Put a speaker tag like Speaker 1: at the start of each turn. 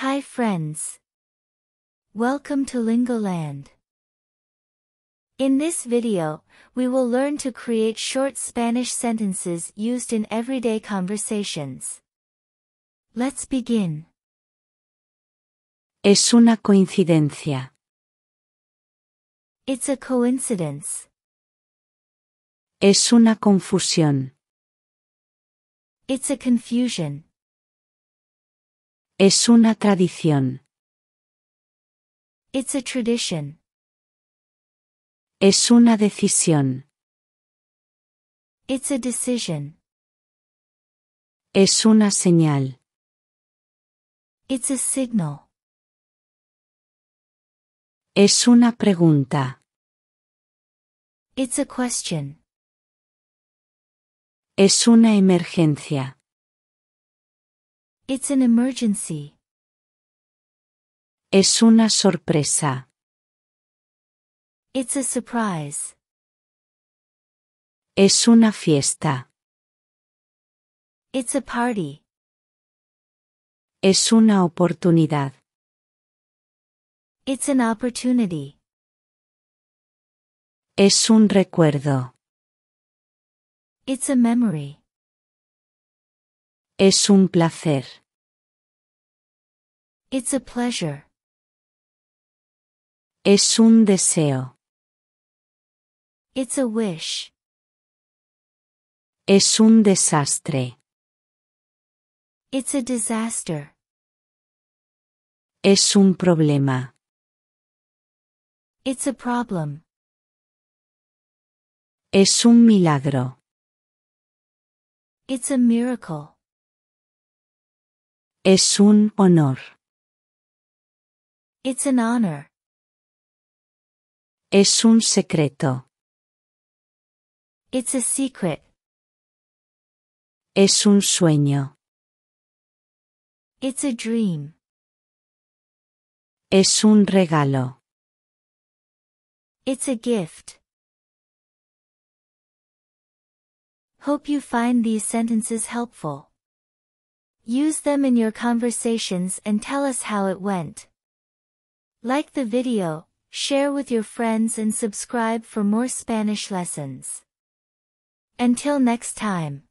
Speaker 1: Hi friends. Welcome to Lingoland. In this video, we will learn to create short Spanish sentences used in everyday conversations. Let's begin. Es una coincidencia. It's a coincidence. Es una confusión. It's a confusion. Es una tradición. It's a tradition. Es una decisión. It's a decision. Es una señal. It's a signal. Es una pregunta. It's a question. Es una emergencia. It's an emergency. Es una sorpresa. It's a surprise. Es una fiesta. It's a party. Es una oportunidad. It's an opportunity. Es un recuerdo. It's a memory. Es un placer. It's a pleasure. Es un deseo. It's a wish. Es un desastre. It's a disaster. Es un problema. It's a problem. Es un milagro. It's a miracle. Es un honor. It's an honor. Es un secreto. It's a secret. Es un sueño. It's a dream. Es un regalo. It's a gift. Hope you find these sentences helpful. Use them in your conversations and tell us how it went. Like the video, share with your friends and subscribe for more Spanish lessons. Until next time.